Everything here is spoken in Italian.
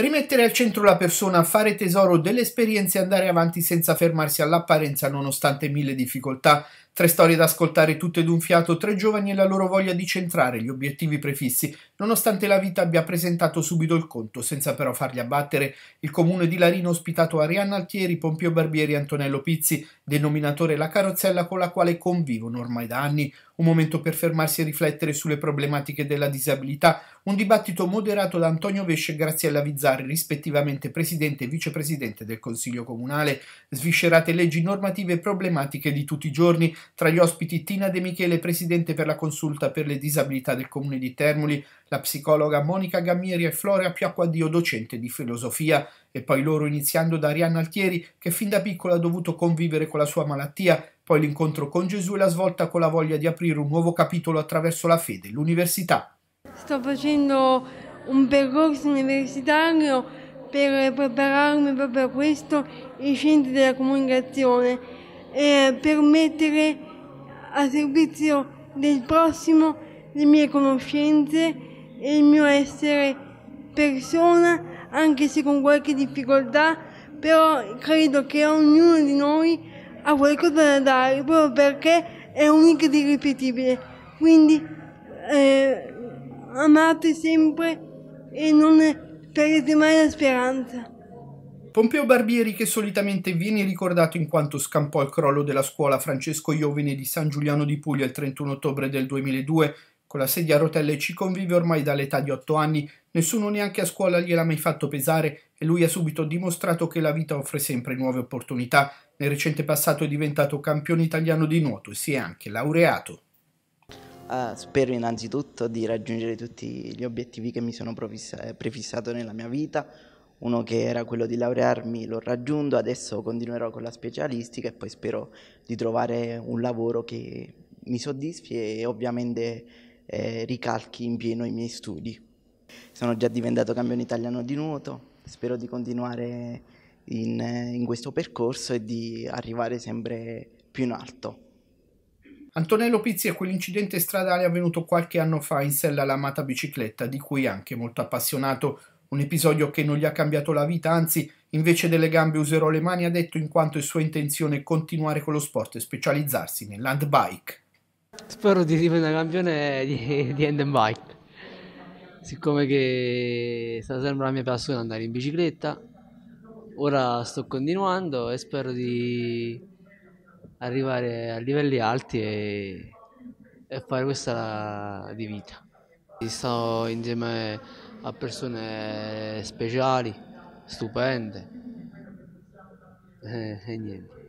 Rimettere al centro la persona, fare tesoro delle esperienze e andare avanti senza fermarsi all'apparenza nonostante mille difficoltà Tre storie da ascoltare tutte d'un fiato, tre giovani e la loro voglia di centrare gli obiettivi prefissi, nonostante la vita abbia presentato subito il conto, senza però farli abbattere. Il comune di Larino ha ospitato Arianna Altieri, Pompio Barbieri e Antonello Pizzi, denominatore la carrozzella con la quale convivono ormai da anni. Un momento per fermarsi e riflettere sulle problematiche della disabilità, un dibattito moderato da Antonio Vesce e Graziella Vizzari, rispettivamente presidente e vicepresidente del Consiglio Comunale, sviscerate leggi normative e problematiche di tutti i giorni, tra gli ospiti Tina De Michele, presidente per la consulta per le disabilità del comune di Termoli, la psicologa Monica Gammieri e Floria Piacquadio, docente di filosofia, e poi loro iniziando da Arianna Altieri, che fin da piccola ha dovuto convivere con la sua malattia, poi l'incontro con Gesù e la svolta con la voglia di aprire un nuovo capitolo attraverso la fede, l'università. Sto facendo un percorso universitario per prepararmi proprio a questo i centri della comunicazione eh, per mettere a servizio del prossimo le mie conoscenze e il mio essere persona, anche se con qualche difficoltà, però credo che ognuno di noi ha qualcosa da dare proprio perché è unico ed irripetibile. Quindi eh, amate sempre e non perdete mai la speranza. Pompeo Barbieri, che solitamente viene ricordato in quanto scampò il crollo della scuola Francesco Iovine di San Giuliano di Puglia il 31 ottobre del 2002, con la sedia a rotelle ci convive ormai dall'età di 8 anni, nessuno neanche a scuola gliel'ha mai fatto pesare e lui ha subito dimostrato che la vita offre sempre nuove opportunità. Nel recente passato è diventato campione italiano di nuoto e si è anche laureato. Uh, spero innanzitutto di raggiungere tutti gli obiettivi che mi sono prefissato nella mia vita, uno che era quello di laurearmi l'ho raggiunto, adesso continuerò con la specialistica e poi spero di trovare un lavoro che mi soddisfi e ovviamente eh, ricalchi in pieno i miei studi. Sono già diventato campione italiano di nuoto, spero di continuare in, in questo percorso e di arrivare sempre più in alto. Antonello Pizzi è quell'incidente stradale avvenuto qualche anno fa in sella all'amata bicicletta, di cui anche molto appassionato un episodio che non gli ha cambiato la vita, anzi, invece delle gambe userò le mani, ha detto in quanto è sua intenzione continuare con lo sport e specializzarsi nel bike. Spero di diventare campione di, di bike. Siccome che è stata sempre la mia passione andare in bicicletta, ora sto continuando e spero di arrivare a livelli alti e, e fare questa di vita. Sto insieme a a persone speciali, stupende. Eh, e niente.